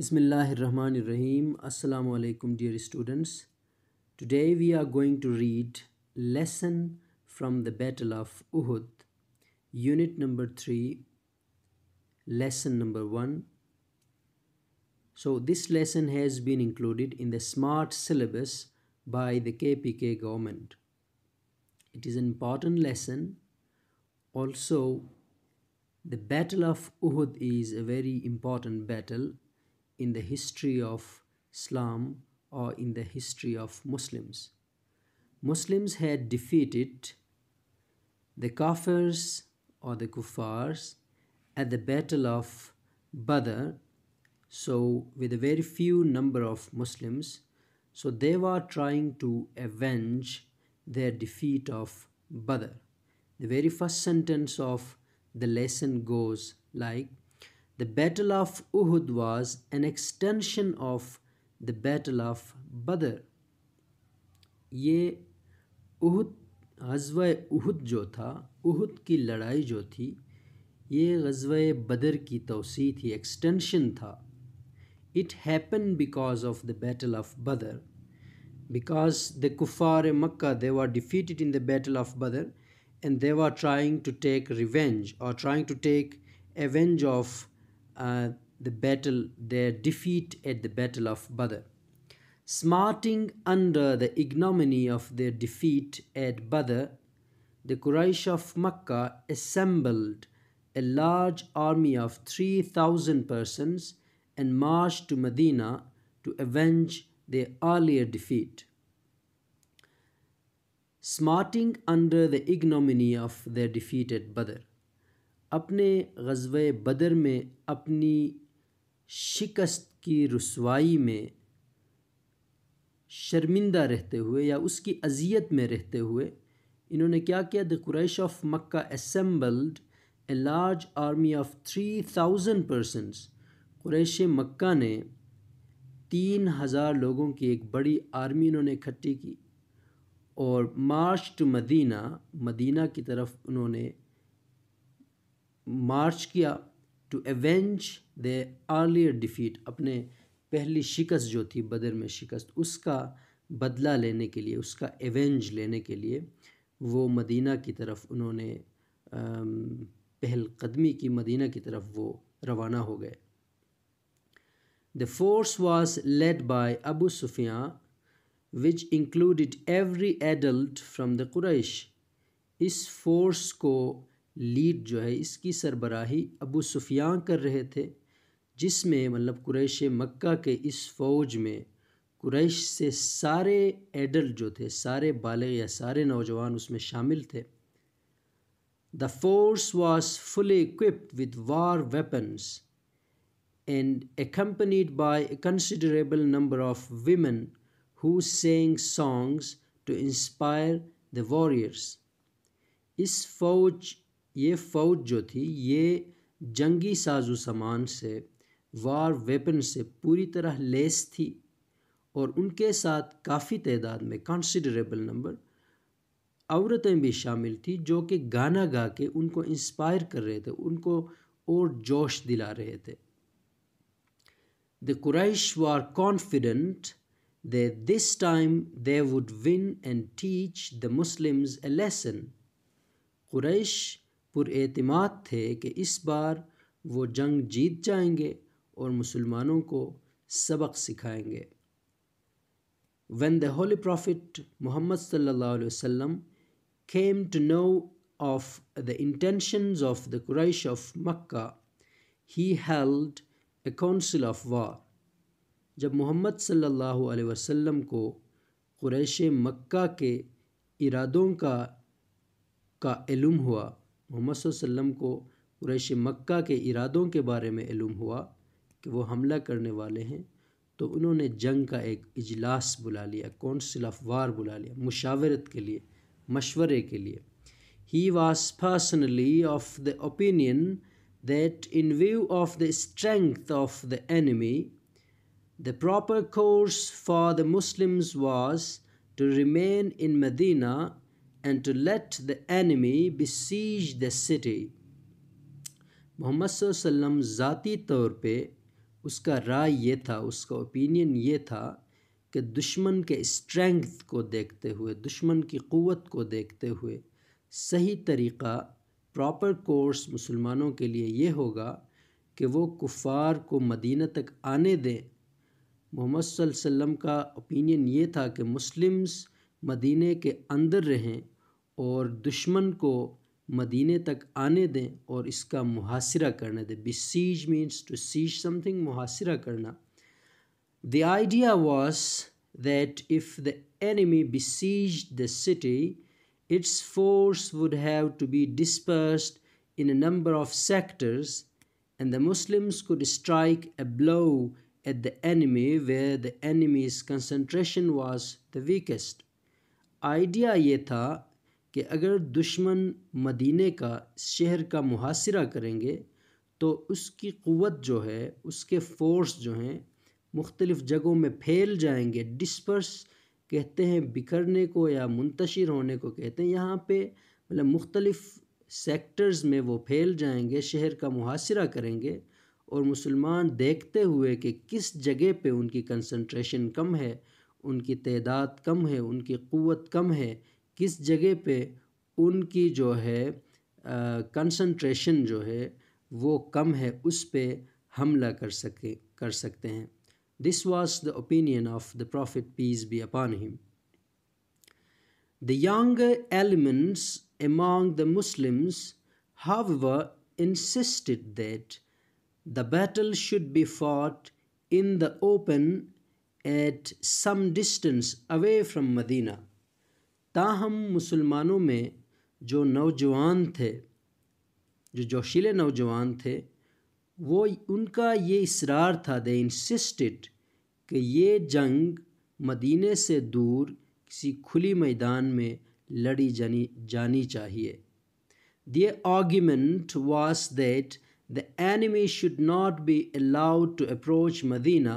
Bismillahirrahmanirrahim. Assalamu alaikum dear students. Today we are going to read lesson from the Battle of Uhud, unit number 3, lesson number 1. So this lesson has been included in the smart syllabus by the KPK government. It is an important lesson. Also, the Battle of Uhud is a very important battle in the history of Islam or in the history of Muslims. Muslims had defeated the Kafirs or the Kuffars at the Battle of Badr, so with a very few number of Muslims, so they were trying to avenge their defeat of Badr. The very first sentence of the lesson goes like the Battle of Uhud was an extension of the Battle of Badr. ये उहद गजव उहद जो था उहद की लड़ाई जो थी ये गजव बदर की तोसी थी एक्सटेंशन था it happened because of the battle of badr because the kuffar in makkah they were defeated in the battle of badr and they were trying to take revenge or trying to take avenge of uh, the battle, their defeat at the Battle of Badr. Smarting under the ignominy of their defeat at Badr, the Quraysh of Makkah assembled a large army of 3,000 persons and marched to Medina to avenge their earlier defeat. Smarting under the ignominy of their defeat at Badr, अपने ग़ज़ब बदर में अपनी शिकस्त की रसवाई में शर्मिंदा रहते हुए या उसकी अजियत में रहते हुए इन्होंने क्या किया the Quraish of Mecca assembled a large army of three thousand persons Quraish Mecca ने तीन हज़ार लोगों की एक बड़ी आर्मी इन्होंने इकट्ठी की और मार्च टू मदीना मदीना की तरफ उन्होंने मार्च किया to avenge the earlier defeat अपने पहली शिकस्त जो थी बदर में शिकस्त उसका बदला लेने के लिए उसका एवेंज लेने के लिए वो मदीना की तरफ उन्होंने पहल कदमी की मदीना की तरफ वो रवाना हो गए the force was led by Abu Sufyan which included every adult from the Quraish इस फोर्स को लीड जो है इसकी सरबराही अबू सुफियान कर रहे थे जिसमें मतलब कुरैश मक्का के इस फ़ौज में कुरैश से सारे एडल्ट जो थे सारे बाले या सारे नौजवान उसमें शामिल थे the force was fully equipped with war weapons and accompanied by a considerable number of women who sang songs to inspire the warriors इस फौज ये फ़ौज जो थी ये जंगी साजो सामान से वार वेपन से पूरी तरह लेस थी और उनके साथ काफ़ी तादाद में कंसिडरेबल नंबर औरतें भी शामिल थी जो कि गाना गा के उनको इंस्पायर कर रहे थे उनको और जोश दिला रहे थे the Quraish were confident they this time they would win and teach the Muslims a lesson Quraish पुरमाद थे कि इस बार वो जंग जीत जाएंगे और मुसलमानों को सबक सिखाएंगे When the Holy Prophet Muhammad وسلم, came to know of the intentions of the Quraysh of Makkah, he held a council of war. जब मोहम्मद सल्लल्लाहु अलैहि वसल्लम को कुरैश मक्का के इरादों का का इलम हुआ मोहम्मद वसल्लम को कुरैश मक्का के इरादों के बारे में इलम हुआ कि वो हमला करने वाले हैं तो उन्होंने जंग का एक इजलास बुला लिया कौंसिल ऑफ वार बुला लिया मुशावरत के लिए मशवरे के लिए ही was personally of the opinion that in view of the strength of the enemy the proper course for the Muslims was to remain in Medina and to let the enemy besiege the city Muhammad ज़ाती तौर पे उसका राय ये था उसका opinion ये था कि दुश्मन के स्ट्रेंथ को देखते हुए दुश्मन की क़वत को देखते हुए सही तरीक़ा प्रॉपर कोर्स मुसलमानों के लिए ये होगा कि वो कुफ़ार को मदीना तक आने दें मोहम्मद का ओपिनियन ये था कि मुस्लिम्स मदीने के अंदर रहें और दुश्मन को मदीने तक आने दें और इसका मुहासरा करने दें besiege means to siege something मुहासरा करना the idea was that if the enemy besiege the city its force would have to be disperse in a number of sectors and the Muslims could strike a blow at the enemy where the enemy's concentration was the weakest idea ये था कि अगर दुश्मन मदीने का शहर का मुहासरा करेंगे तो उसकी क़वत जो है उसके फ़ोर्स जो हैं मुख्तलिफ़ जगहों में फैल जाएंगे डिस्पर्स कहते हैं बिखरने को या मुंतशिर होने को कहते हैं यहाँ पे मतलब मुख्तलिफ़ सेक्टर्स में वो फैल जाएंगे शहर का मुहासरा करेंगे और मुसलमान देखते हुए कि किस जगह पे उनकी कंसंट्रेशन कम है उनकी तादाद कम है उनकी क़वत कम है किस जगह पे उनकी जो है कंसंट्रेशन जो है वो कम है उस पे हमला कर सके कर सकते हैं this was the opinion of the Prophet peace be upon him the young elements among the Muslims however insisted that the battle should be fought in the open at some distance away from Medina ताहम मुसलमानों में जो नौजवान थे जो जोशीले नौजवान थे वो उनका ये इसरार था दे इंसिस्टेड कि ये जंग मदीने से दूर किसी खुली मैदान में लड़ी जानी जानी चाहिए दिए argument was that the enemy should not be allowed to approach Medina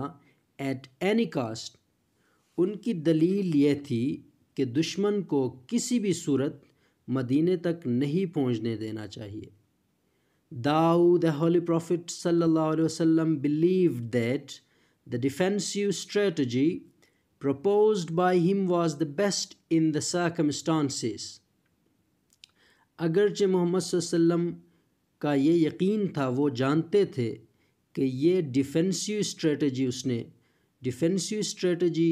at any cost. उनकी दलील ये थी कि दुश्मन को किसी भी सूरत मदीने तक नहीं पहुंचने देना चाहिए दाऊ द होली प्रॉफिट वसल्लम believe that the defensive strategy propose by him was the best in the circumstances अगरचे मोहम्मद वसल्लम का ये यकीन था वो जानते थे कि ये डिफेंसिव स्ट्रेटजी उसने डिफेंसिव स्ट्रेटजी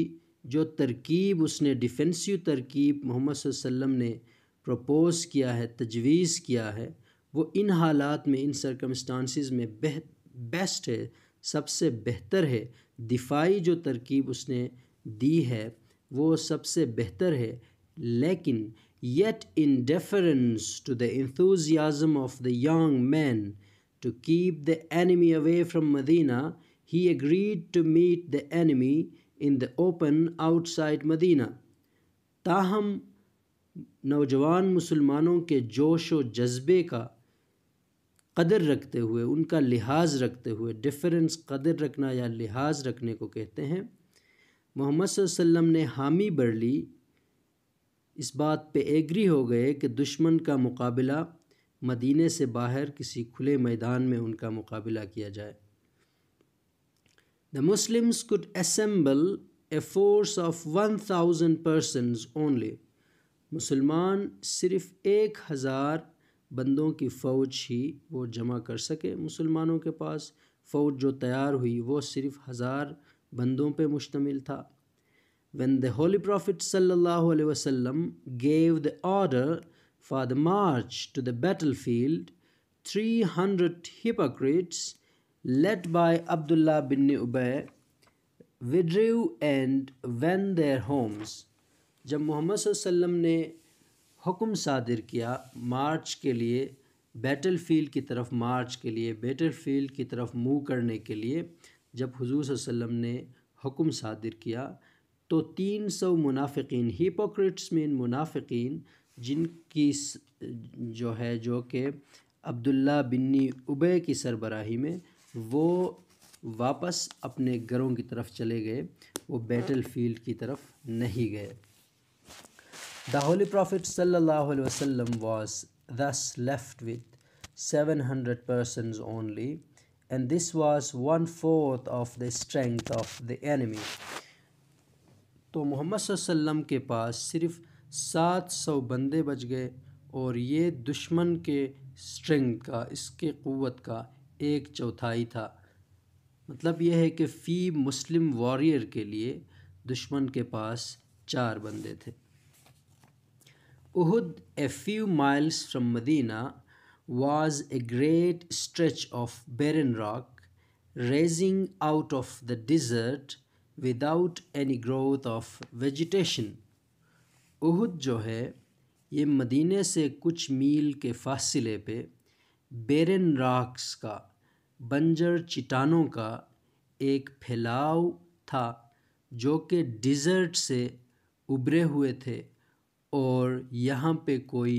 जो तरकीब उसने डिफेंसिव तरकीब मोहम्मद वसल्लम ने प्रपोज़ किया है तजवीज़ किया है वो इन हालात में इन सरकमस्टांस में बेह बेस्ट है सबसे बेहतर है दिफाई जो तरकीब उसने दी है वो सबसे बेहतर है लेकिन yet in deference to the enthusiasm of the young man to keep the enemy away from Medina he agreed to meet the enemy in the open outside Medina ताहम नौजवान मुसलमानों के जोश व जज्बे का कदर रखते हुए उनका लिहाज रखते हुए डिफरेंस कदर रखना या लिहाज रखने को कहते हैं मोहम्मद वसल्लम ने हामी ली इस बात पे एग्री हो गए कि दुश्मन का मुकाबला मदीने से बाहर किसी खुले मैदान में उनका मुकाबला किया जाए The Muslims could assemble a force of 1000 persons only. मुसलमान सिर्फ एक हज़ार बंदों की फ़ौज ही वो जमा कर सके मुसलमानों के पास फ़ौज जो तैयार हुई वो सिर्फ हज़ार बंदों पे मुश्तमिल था when the Holy Prophet وسلم gave the order for the march to the battlefield, 300 hypocrites led by Abdullah bin Ubay, withdrew and went their homes. जब मोहम्मद सल्लम ने हुक्म सादिर किया मार्च के लिए बैटल फील्ड की तरफ मार्च के लिए बैटल फील्ड की तरफ मूव करने के लिए जब हजूर सल्लम ने हुक्म सादिर किया तो तीन सौ मुनाफिकीन हिपोक्रेट्स मीन मुनाफिकीन जिनकी जो है जो कि अब्दुल्ला बिन्नी उबे की सरबराही में वो वापस अपने घरों की तरफ चले गए वो बैटल फील्ड की तरफ नहीं गए द होली प्रॉफिट सल्लल्लाहु अलैहि वसल्लम was left with seven hundred person only and this was one fourth of the strength of the enemy तो मोहम्मद वसल्लम के पास सिर्फ सात सौ बंदे बच गए और ये दुश्मन के स्ट्रेंथ का इसके क़वत का एक चौथाई था मतलब यह है कि फी मुस्लिम वॉरियर के लिए दुश्मन के पास चार बंदे थे Uhud a few miles from Medina was a great stretch of barren rock raging out of the desert without any growth of vegetation Uhud जो है ये मदीने से कुछ मील के फासिले पे बेरन राक्स का बंजर चिटानों का एक फैलाव था जो कि डिज़र्ट से उभरे हुए थे और यहाँ पे कोई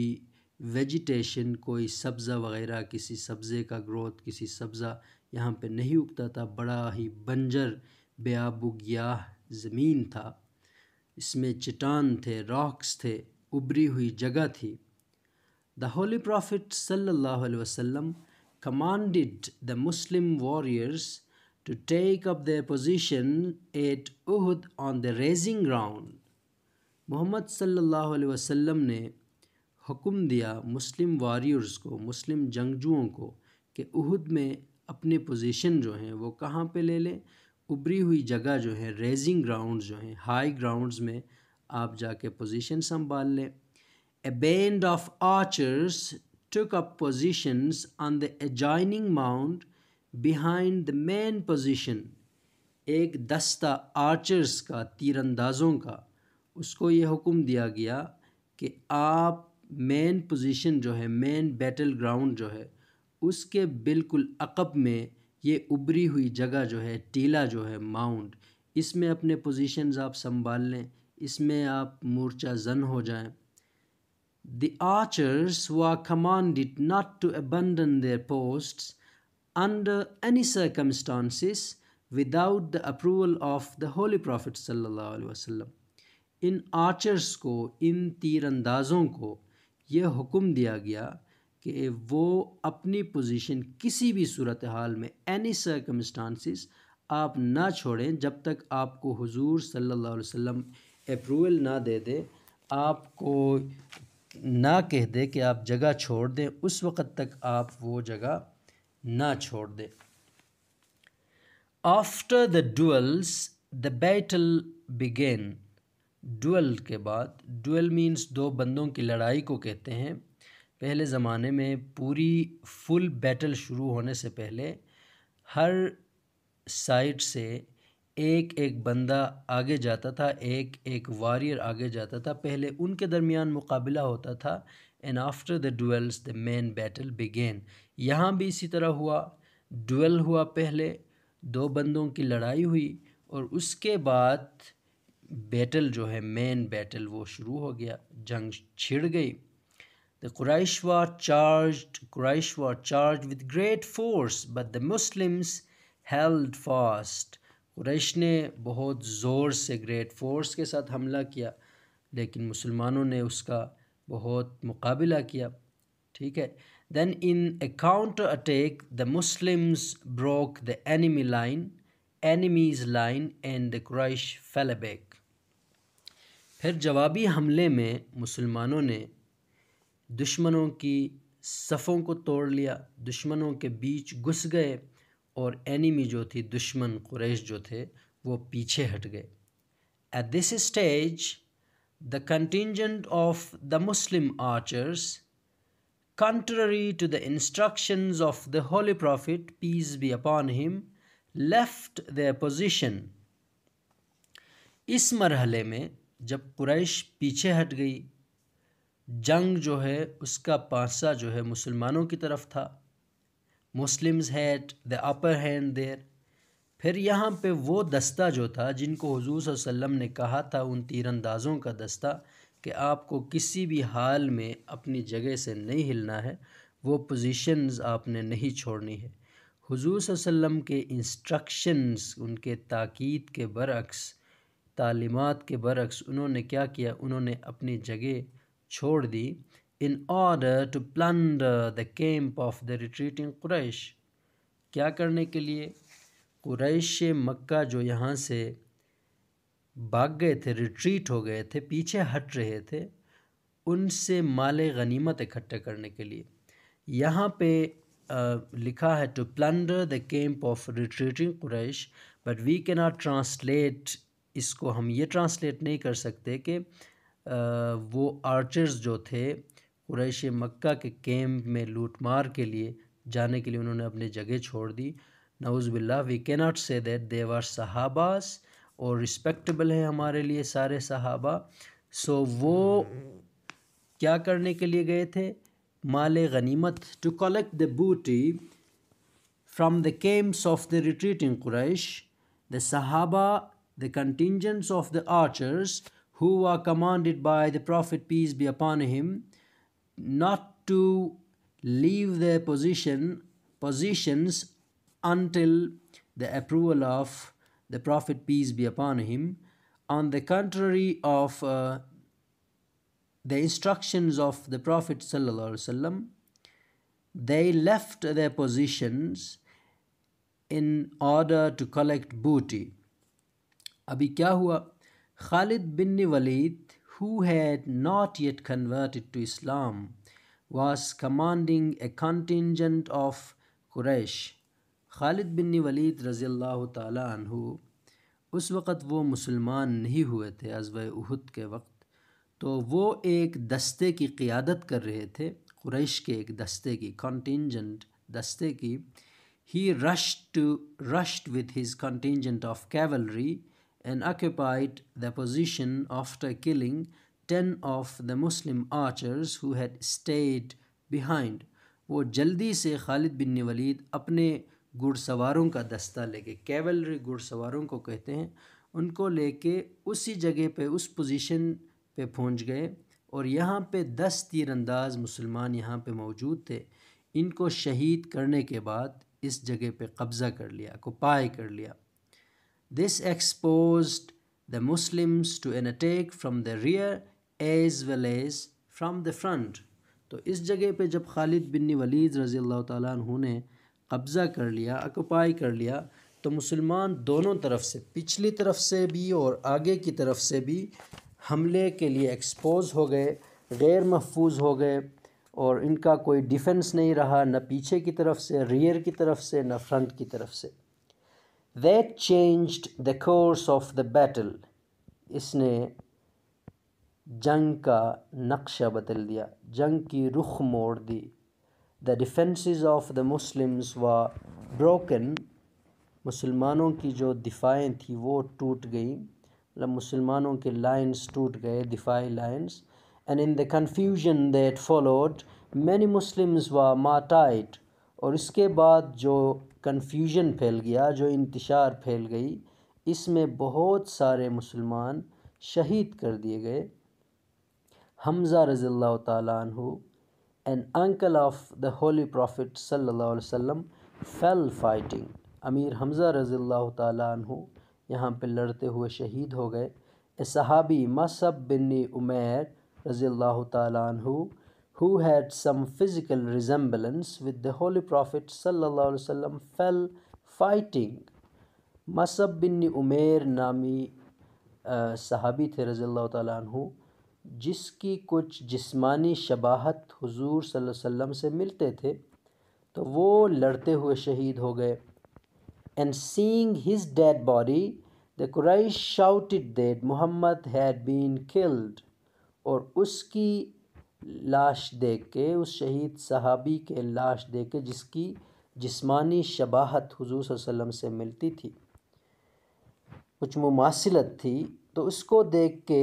वेजिटेशन कोई सब्ज़ा वगैरह किसी सब्ज़े का ग्रोथ किसी सब्ज़ा यहाँ पे नहीं उगता था बड़ा ही बंजर बेआबुगियाह ज़मीन था इसमें चटान थे रॉक्स थे उभरी हुई जगह थी The Holy Prophet ﷺ commanded the Muslim warriors to take up their position at Uhud on the raising ground. Mohammad सल्लल्लाहु अलैहि वसल्लम ने हुक्म दिया मुस्लिम वॉरियर्स को मुस्लिम जंगजुओं को कि उहद में अपने पोजीशन जो हैं वो कहाँ पे ले लें उभरी हुई जगह जो है रेजिंग ग्राउंड्स जो हैं हाई ग्राउंड्स में आप जाके पोजीशन संभाल लें a band of archers took up positions on the adjoining mound behind the main position. एक दस्ता आर्चर्स का तीरंदाजों का उसको ये हुक्म दिया गया कि आप मेन पोजीशन जो है मेन बैटल ग्राउंड जो है उसके बिल्कुल अकब में ये उभरी हुई जगह जो है टीला जो है माउंट इसमें अपने पोजीशंस आप संभाल लें इसमें आप मोर्चा जन हो जाएं The archers were commanded not to abandon their posts under any circumstances without the approval of the Holy Prophet ﷺ. In archers को इन तीरंदाज़ों को यह हुक्म दिया गया कि वो अपनी पोजीशन किसी भी सूरत हाल में एनी सर्कमस्टांसिस आप ना छोड़ें जब तक आपको हुजूर सल्लल्लाहु अलैहि approval na de de दें आपको ना कह दे कि आप जगह छोड़ दें उस वक़्त तक आप वो जगह ना छोड़ दें after the duels the battle began duel के बाद डुअल मीन्स दो बंदों की लड़ाई को कहते हैं पहले ज़माने में पूरी फुल बैटल शुरू होने से पहले हर साइड से एक एक बंदा आगे जाता था एक एक वारियर आगे जाता था पहले उनके दरमियान मुकाबला होता था and after the duels the main battle began यहाँ भी इसी तरह हुआ डुअल हुआ पहले दो बंदों की लड़ाई हुई और उसके बाद बैटल जो है मेन बैटल वो शुरू हो गया जंग छिड़ गई the Quraish were charge Quraish were charge with great force but the Muslims held fast Quraish ने बहुत ज़ोर से ग्रेट फोर्स के साथ हमला किया लेकिन मुसलमानों ने उसका बहुत मुकाबला किया ठीक है then in a counter attack the Muslims broke the enemy line enemy's line and the fell back फिर जवाबी हमले में मुसलमानों ने दुश्मनों की सफ़ों को तोड़ लिया दुश्मनों के बीच घुस गए और एनिमी जो थी दुश्मन कुरैश जो थे वो पीछे हट गए at this stage the contingent of the Muslim archers contrary to the instructions of the Holy Prophet, peace be upon him, left their position. इस मरहले में जब कुरैश पीछे हट गई जंग जो है उसका पासा जो है मुसलमानों की तरफ था Muslims had the upper hand there फिर यहाँ पे वो दस्ता जो था जिनको हजूर वसम ने कहा था उन तीरंदाज़ों का दस्ता कि आपको किसी भी हाल में अपनी जगह से नहीं हिलना है वो पोजीशंस आपने नहीं छोड़नी है हजूर वसम के इंस्ट्रक्शंस उनके ताक़द के बरक्स तालीमत के बरक्स उन्होंने क्या किया उन्होंने अपनी जगह छोड़ दी in order to plunder the camp of the retreating Quraish क्या करने के लिए कुरैश मक्का जो यहाँ से भाग गए थे रिट्रीट हो गए थे पीछे हट रहे थे उनसे माल गनीमत इकट्ठा करने के लिए यहाँ पे आ, लिखा है to plunder the camp of retreating Quraish but we can not translate इसको हम ये ट्रांसलेट नहीं कर सकते कि वो आर्चर्स जो थे क्रैश मक्का के कैम्प में लूटमार के लिए जाने के लिए उन्होंने अपनी जगह छोड़ दी नवज़बिल्ला वी के नाट से दैट देवर सहाबास और रिस्पेक्टेबल हैं हमारे लिए सारे सहाबा सो वो क्या करने के लिए गए थे माल गनीमत to collect the booty from the camps of the retreating Quraish the सहाबा the contingents of the archers who are commanded by the Prophet peace be upon him not to leave their position positions until the approval of the prophet peace be upon him on the contrary of uh, the instructions of the prophet sallallahu wasallam they left their positions in order to collect booty अभी क्या हुआ खालिद बिन Waleed who had not yet converted to Islam, was commanding a contingent of Quraysh. Khalid बिन वलीद रज़ी अल्लाह तु उस वक़्त वो मुसलमान नहीं हुए थे अजव उहद के वक्त तो वो एक दस्ते की क़ियादत कर रहे थे कुरैश के एक दस्ते की कॉन्टीजेंट दस्ते की he rushed rushed with his contingent of cavalry and occupied the position after killing 10 of the Muslim archers who had stayed behind. वो जल्दी से खालिद बिन वलीद अपने घुड़सवारों का दस्ता लेके कैवलरी घुड़सवारों को कहते हैं उनको लेके उसी जगह पे उस पोजीशन पे पहुंच गए और यहाँ पे दस तीरंदाज मुसलमान यहाँ पे मौजूद थे इनको शहीद करने के बाद इस जगह पे कब्ज़ा कर लिया को पाए कर लिया This exposed the Muslims to an attack from the rear as well as from the front. तो इस जगह पे जब खालिद बिन वलीद रज़ी अल्लाह तु ने कब्ज़ा कर लिया अकुपाई कर लिया तो मुसलमान दोनों तरफ से पिछली तरफ से भी और आगे की तरफ से भी हमले के लिए एक्सपोज हो गए गैर महफूज हो गए और इनका कोई डिफेंस नहीं रहा ना पीछे की तरफ से रियर की तरफ से ना फ्रंट की तरफ से that changed the course of the battle इसने जंग का नक्शा बदल दिया जंग की रुख मोड़ दी the defences of the Muslims were broken मुसलमानों की जो दिफाएँ थी वो टूट गई मतलब मुसलमानों के लाइंस टूट गए दिफाई lines and in the confusion that followed many Muslims were माटाइट और इसके बाद जो कन्फ्यूजन फैल गया जो इंतशार फैल गई इसमें बहुत सारे मुसलमान शहीद कर दिए गए हमज़ा रज़ी तु an uncle of the Holy Prophet وسلم, fell fighting Amir Hamza रज़ील तु यहाँ पर लड़ते हुए शहीद हो गए ए सहाबी मसब बिन्नी उमैर रज़ी तु who had some physical resemblance with the Holy Prophet ﷺ fell fighting. Masab bin उमेर नामी आ, सहाबी थे रज़ी तु जिसकी कुछ जिस्मानी शबाहत हुजूर वसल्लम से मिलते थे तो वो लड़ते हुए शहीद हो गए and seeing his dead body the Quraish shouted that Muhammad had been killed और उसकी लाश देख के उस शहीद सहाबी के लाश देख के जिसकी जिस्मानी शबाहत हजूर वसल्लम से मिलती थी कुछ मुमासिलत थी तो उसको देख के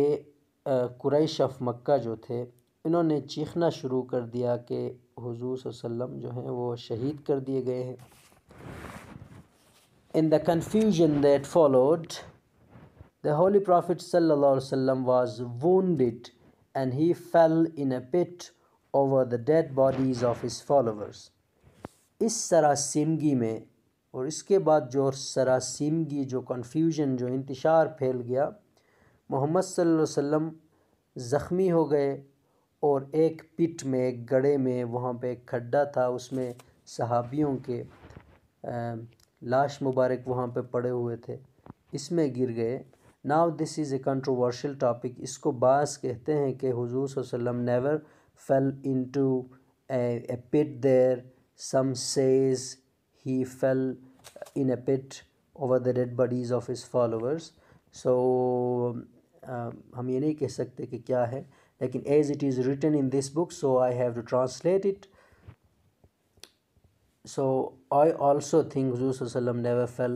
कुरैश अफ मक्का जो थे इन्होंने चीखना शुरू कर दिया कि हुजूर वसल्लम जो हैं वो शहीद कर दिए गए हैं in the confusion that followed the holy prophet सल्लल्लाहु अलैहि वसल्लम was wounded and he fell in a pit over the dead bodies of his followers. इस सरासीमगी में और इसके बाद जो सरासीमगी जो कन्फ्यूजन जो इंतशार फैल गया मोहम्मद सल्लल्लाहु अलैहि वसल्लम ज़ख्मी हो गए और एक पिट में एक गड़े में वहाँ पे एक खड्डा था उसमें सहाबियों के लाश मुबारक वहाँ पे पड़े हुए थे इसमें गिर गए now this is a controversial topic इसको बास कहते हैं कि अलैहि वसल्लम never fell into a pit there some says he fell in a pit over the dead bodies of his followers so हम ये नहीं कह सकते कि क्या है लेकिन as it is written in this book so I have to translate it so i also think jesus never fell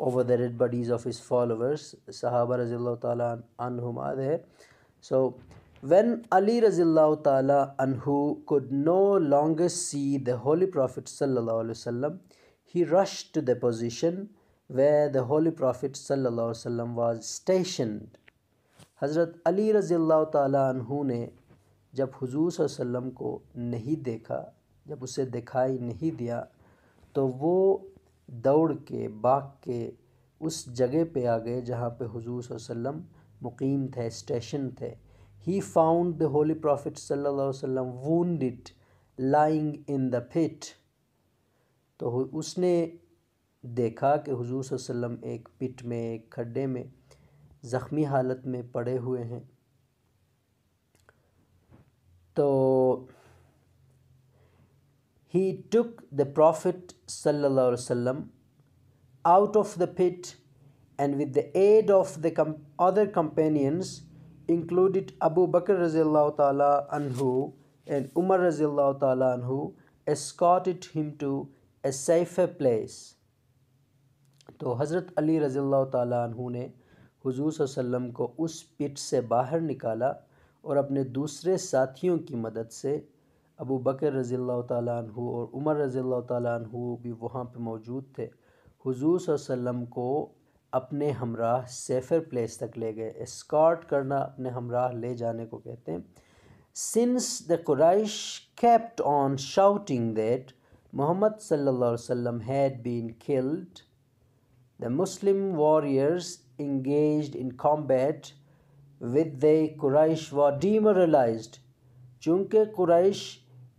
over the dead bodies of his followers, Sahaba Razillah Ta'ala Anhuma there. So when Ali Razillah Ta'ala Anhu could no longer see the Holy Prophet Sallallahu Alaihi Wasallam, he rushed to the position where the Holy Prophet Sallallahu Alaihi Wasallam was stationed. Hazrat हज़रत अली रज़ील्ला तू ने जब हुजूर वसल्लम को नहीं देखा जब उसे दिखाई नहीं दिया तो वो दौड़ के बाग के उस जगह पे आ गए जहाँ पे हुजूर वसल्लम मुकीम थे स्टेशन थे he found the holy prophet सल्लल्लाहु अलैहि वसल्लम wounded lying in the pit तो उसने देखा कि हुजूर वसल्लम एक पिट में एक खड्डे में ज़ख्मी हालत में पड़े हुए हैं तो he took the Prophet sallallahu wasallam out of the pit and with the aid of the com other companions, included Abu Bakr ta'ala anhu and Umar ta'ala anhu, escorted him to a safer place. तो हज़रत अली रज़ी ताला ने हुजूर वसल्लम को उस पिट से बाहर निकाला और अपने दूसरे साथियों की मदद से अबू बकर रज़ी तु और उमर रज़ी तु भी वहाँ पर मौजूद थे हजूर वसम को अपने हमराह सेफर प्लेस तक ले गए स्कॉट करना अपने हमराह ले जाने को कहते हैं since the Quraish kept on shouting that Muhammad सल्लम had been killed the Muslim warriors engage in combat with the Quraish were demoralise चूँकि क्राइश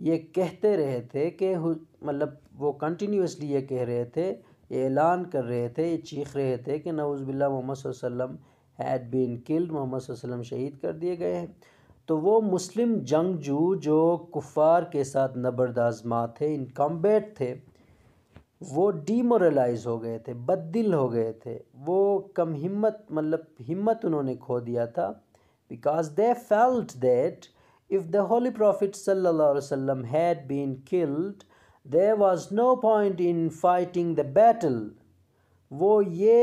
ये कहते रहे थे कि मतलब वो कंटिन्यूसली ये कह रहे थे ये ऐलान कर रहे थे ये चीख रहे थे कि नवज़बिल्ला मोहम्मद वसल्लम हैड बीन किल्ड मोहम्मद वसल्लम शहीद कर दिए गए हैं तो वो मुस्लिम जंगजू जो कुफार के साथ नबरदाजमा थे इन कॉम्बैट थे वो डीमोरलाइज हो गए थे बददिल हो गए थे वो कम हिम्मत मतलब हिम्मत उन्होंने खो दिया था because they felt that If the Holy Prophet ﷺ had been killed, there was no point in fighting the battle. वो ये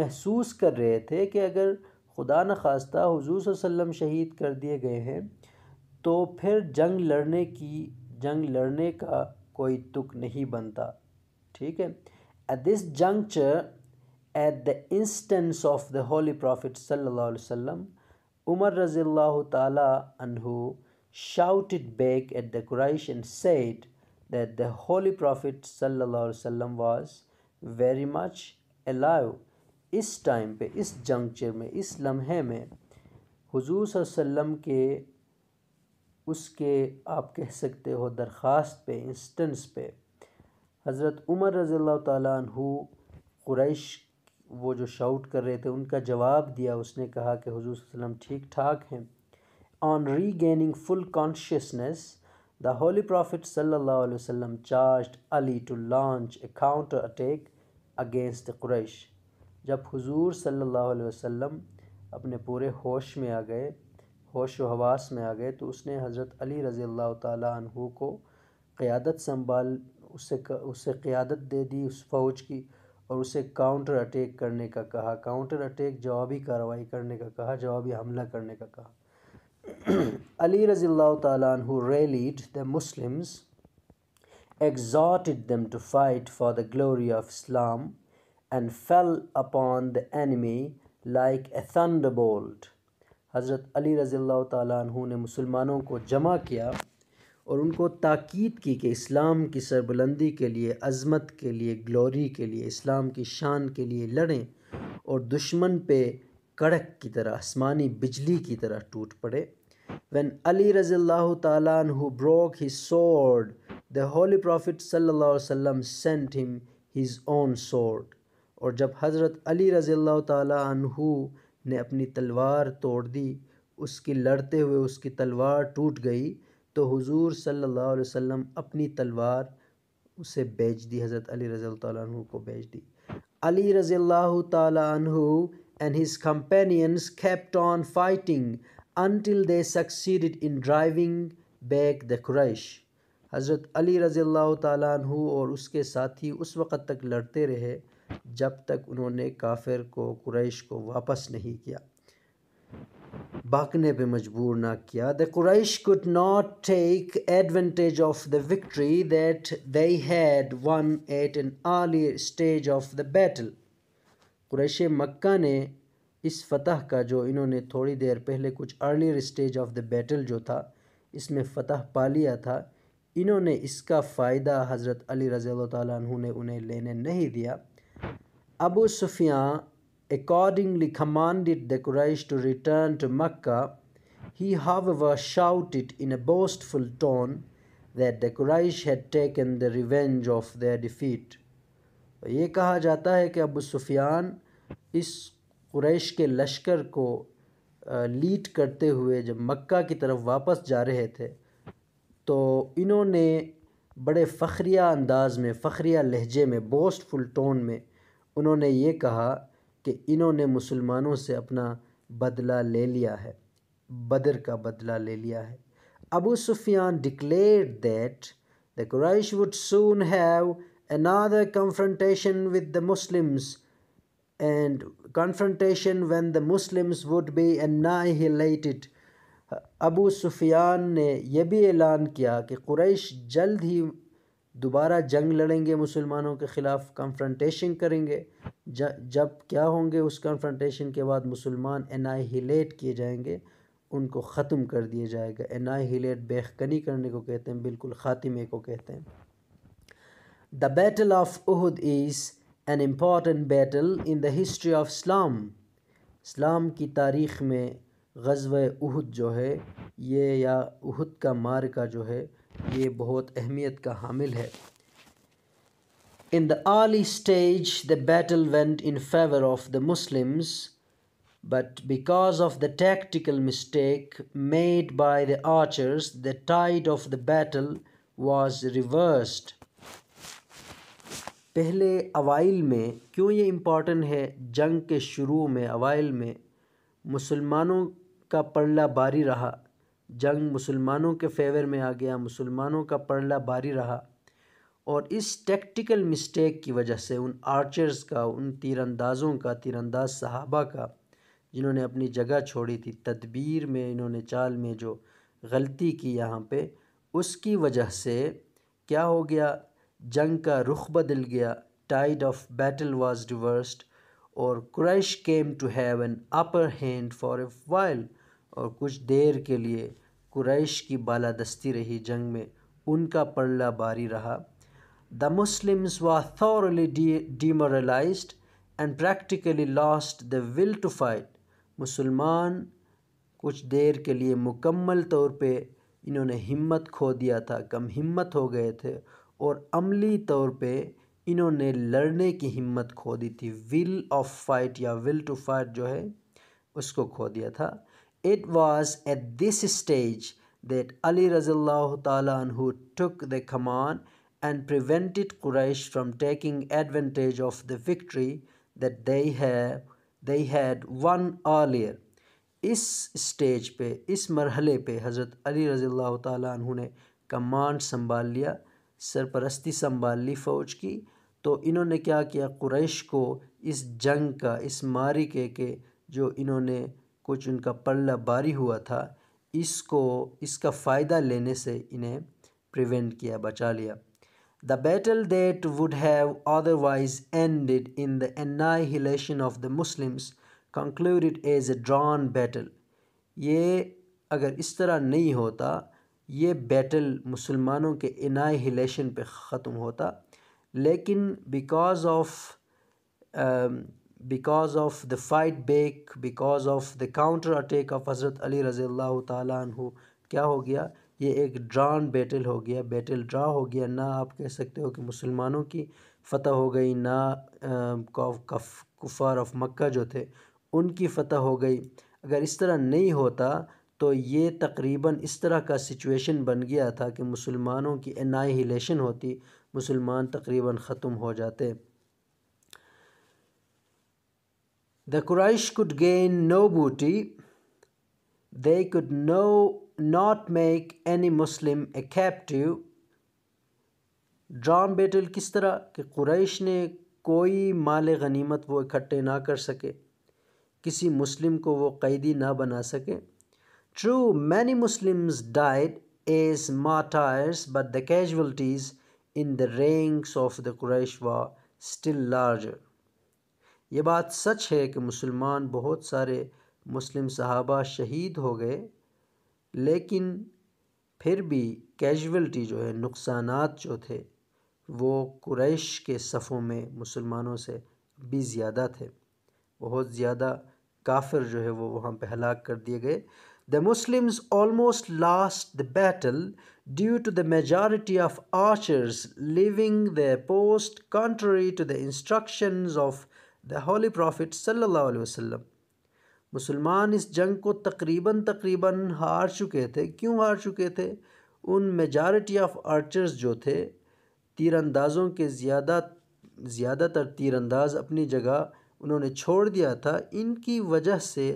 महसूस कर रहे थे कि अगर खुदा न खास्ता हजूर वसम शहीद कर दिए गए हैं तो फिर जंग लड़ने की जंग लड़ने का कोई तुक नहीं बनता ठीक है at this juncture at the instance of the holy prophet सल्लल्लाहु अलैहि वसल्लम Umar radiallahu ta'ala anhu shouted back at the Quraysh and said that the Holy Prophet sallallahu wasallam was very much alive. इस time पे इस juncture में इस लम्हे में हुजूर वसल्लम के उसके आप कह सकते हो दरख्वास्त पे इंस्टेंस पे हज़रत उमर रज़ी अल्लाह तु कुरैश वो जो शाउट कर रहे थे उनका जवाब दिया उसने कहा कि हजूर वसम ठीक ठाक हैं ऑन री full consciousness the Holi Prophet सल्ला वसम charge Ali to launch a counter attack against Quraish जब हजूर सल्ला वसम अपने पूरे होश में आ गए होश व हवास में आ गए तो उसने हज़रत अली रज़ी अल्लाह तहु को क़्यादत संभाल उससे उससे क़्यादत दे दी उस फ़ौज की और उसे काउंटर अटैक करने का कहा काउंटर अटैक जवाबी कार्रवाई करने का कहा जवाबी हमला करने का कहा अली रज़ील्ला तु rallied the Muslims exhorted them to fight for the glory of and and fell upon the enemy like a thunderbolt. हज़रत अली रज़ी तु ने मुसलमानों को जमा किया और उनको ताक़द की कि इस्लाम की सरबुलंदी के लिए अज़मत के लिए ग्लोरी के लिए इस्लाम की शान के लिए लड़ें और दुश्मन पे कड़क की तरह आसमानी बिजली की तरह टूट पड़े when Ali radiallahu ta'ala broke broke sword the the Prophet Prophet sallallahu sent him his own sword और जब हज़रत अली रज़ील्ला तु ने अपनी तलवार तोड़ दी उसकी लड़ते हुए उसकी तलवार टूट गई तो हुजूर सल्लल्लाहु अलैहि वसल्लम अपनी तलवार उसे बेच दी हज़रत अली रज़ी तु को बेच दी Ali radiallahu ta'ala and and his companions kept on fighting until they succeeded in driving back the हज़रत अली रजील्ल्ह तु और उसके साथी उस वक़्त तक लड़ते रहे जब तक उन्होंने काफिर को कुरैश को वापस नहीं किया भागने पे मजबूर ना किया the Quraysh could not take advantage of the victory that they had won at an early stage of the battle Quraysh Mecca ने इस फतह का जो इन्होंने थोड़ी देर पहले कुछ earlier stage of the battle जो था इसमें फतह पा लिया था इन्होंने इसका फ़ायदा हज़रत अली रज़ी ने उन्हें लेने नहीं दिया Abu सुफियाँ accordingly commanded the Quraysh to return to Mecca. He, however, shouted in a boastful tone that the Quraysh had taken the revenge of their defeat. ये कहा जाता है कि अबू सुफियान इस कुरैश के लश्कर को लीड करते हुए जब मक्का की तरफ वापस जा रहे थे तो इन्होंने बड़े फ़खरिया अंदाज में फ़खरिया लहजे में बोस्टफुल टोन में उन्होंने ये कहा कि इन्होंने मुसलमानों से अपना बदला ले लिया है बदर का बदला ले लिया है Abu Sufyan declare that the Quraysh would soon have another confrontation with the Muslims and confrontation when the Muslims would be annihilated Abu Sufyan ने यह भी ऐलान किया कि क्रैश जल्द ही दोबारा जंग लड़ेंगे मुसलमानों के ख़िलाफ़ कन्फ्रंटेशन करेंगे जब क्या होंगे उस कन्फ्रंटेशन के बाद मुसलमान एनाहिलेट किए जाएंगे उनको ख़त्म कर दिया जाएगा एनाहिलेट बेखकनी करने को कहते हैं बिल्कुल ख़ात्मे को कहते हैं the battle of Uhud is an important battle in the history of Islam इस्लाम की तारीख़ में गज़व उहद जो है ये या उहद का मार्का जो है ये बहुत अहमियत का हामिल है in the early stage the battle went in favour of the Muslims but because of the tactical mistake made by the archers the tide of the battle was reversed पहले अवाइल में क्यों ये इम्पॉर्टेंट है जंग के शुरू में अवाइल में मुसलमानों का पड़ला बारी रहा जंग मुसलमानों के फेवर में आ गया मुसलमानों का पड़ला भारी रहा और इस टेक्टिकल मिस्टेक की वजह से उन आर्चर्स का उन तीरंदाज़ों का तीरंदाज सहाबा का जिन्होंने अपनी जगह छोड़ी थी तदबीर में इन्होंने चाल में जो गलती की यहाँ पे उसकी वजह से क्या हो गया जंग का रुख बदल गया tide of battle was reversed और Quraysh came to have an upper hand for a while और कुछ देर के लिए कुरैश की बालादस्ती रही जंग में उनका पल्ला बारी रहा the Muslims were thoroughly demoralize and practically lost the will to fight मुसलमान कुछ देर के लिए मुकम्मल तौर पे इन्होंने हिम्मत खो दिया था कम हिम्मत हो गए थे और अमली तौर पे इन्होंने लड़ने की हिम्मत खो दी थी विल ऑफ फाइट या विल टू फाइट जो है उसको खो दिया था It was at this stage that Ali who took the command and prevented Quraysh from taking advantage of the victory that they have they had won earlier. इस stage पे इस मरहले पे हज़रत अली रज़ी तु ने कमांड संभाल लिया सरपरस्ती संभाल ली फ़ौज की तो इन्होंने क्या किया कुरैश को इस जंग का इस मारिके के जो इन्होंने कुछ उनका पल्ला बारी हुआ था इसको इसका फ़ायदा लेने से इन्हें प्रिवेंट किया बचा लिया the battle that would have otherwise ended in the annihilation of the Muslims concluded as a drawn battle ये अगर इस तरह नहीं होता ये बैटल मुसलमानों के इनाइलेशन पे ख़त्म होता लेकिन because of because of the fight back because of the counter attack of Hazrat Ali रज़ी अल्लाह तु क्या हो गया ये एक ड्रान बैटल हो गया बैटल ड्रा हो गया ना आप कह सकते हो कि मुसलमानों की फ़तह हो गई ना कुफ़ार ऑफ मक्का जो थे उनकी फ़तह हो गई अगर इस तरह नहीं होता तो ये तकरीबन इस तरह का सिचुएशन बन गया था कि मुसलमानों की एनाहिलेशन होती मुसलमान तकरीबन ख़त्म हो जाते The Quraysh could gain no booty. They could no, not make any Muslim a captive. Drawn battle किस तरह कि कुरैश ने कोई माल गनीमत वो इकट्ठे ना कर सके किसी मुस्लिम को वो कैदी ना बना सके true many Muslims died as martyrs but the casualties in the ranks of the Quraysh were still larger. ये बात सच है कि मुसलमान बहुत सारे मुस्लिम सहाबा शहीद हो गए लेकिन फिर भी कैजुअल्टी जो है नुकसान जो थे वो कुरैश के सफ़ों में मुसलमानों से भी ज़्यादा थे बहुत ज़्यादा काफिर जो है वो वहाँ पर हलाक कर दिए गए the Muslims almost lost the battle due to the majority of archers leaving the post contrary to the instructions of the holy prophet सल्लल्लाहु अलैहि वसल्लम मुसलमान इस जंग को तकरीबन तकरीबन हार चुके थे क्यों हार चुके थे उन मेजॉरिटी ऑफ आर्चर्स जो थे तीरंदाज़ों के ज़्यादा ज़्यादातर तीरंदाज अपनी जगह उन्होंने छोड़ दिया था इनकी वजह से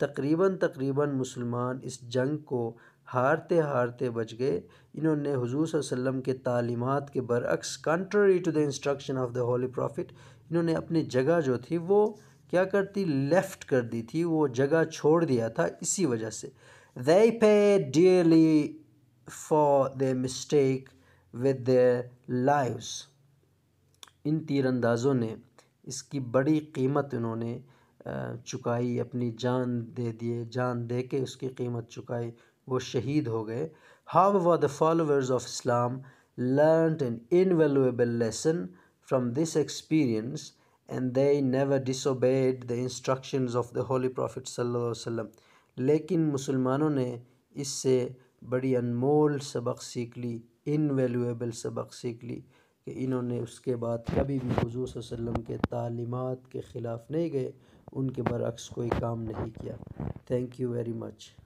तकरीबन तकरीबन मुसलमान इस जंग को हारते हारते बच गए इन्होंने हजूर वसम के तालीमत के बरक्स contrary to the instruction of the Holi prophet इन्होंने अपनी जगह जो थी वो क्या करती लेफ़्ट कर दी थी वो जगह छोड़ दिया था इसी वजह से they pay dearly for the mistake with their lives इन तीरंदाज़ों ने इसकी बड़ी कीमत उन्होंने चुकाई अपनी जान दे दिए जान दे के उसकी कीमत चुकाई वो शहीद हो गए however the followers of Islam learn an invaluable lesson from this experience and they never disobeyed the instructions of the Holy Prophet sallam. लेकिन मुसलमानों ने इससे बड़ी अनमोल सबक सीख ली इनवेल्यूएबल सबक सीख ली कि इन्होंने उसके बाद कभी भी हजूर वसम के तालीमत के ख़िलाफ़ नहीं गए उनके बरक्स कोई काम नहीं किया थैंक यू वेरी मच